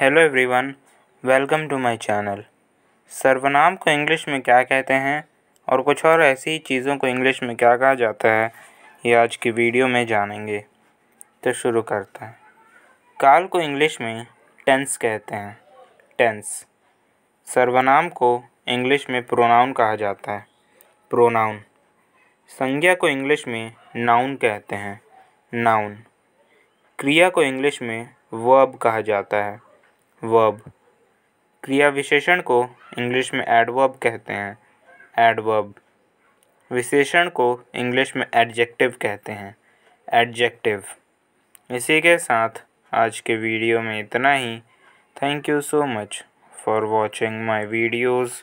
hello everyone welcome to my channel सर्वनाम को English में क्या कहते हैं और कुछ और ऐसी चीज़ों को इंग्लिश में क्या कहा जाता है ये आज की वीडियो में जानेंगे तो शुरू करते हैं काल को इंग्लिश में टेंस कहते हैं टेंस सर्वनाम को इंग्लिश में प्रोनाउन कहा जाता है प्रोनाउन संज्ञा को इंग्लिश में नाउन कहते हैं नाउन क्रिया को इंग्लिश में वर्ब कहा जाता है वर्ब क्रिया विशेषण को इंग्लिश में एडवर्ब कहते हैं एडवर्ब विशेषण को इंग्लिश में एडजेक्टिव कहते हैं एडजेक्टिव इसी के साथ आज के वीडियो में इतना ही thank you so much for watching my videos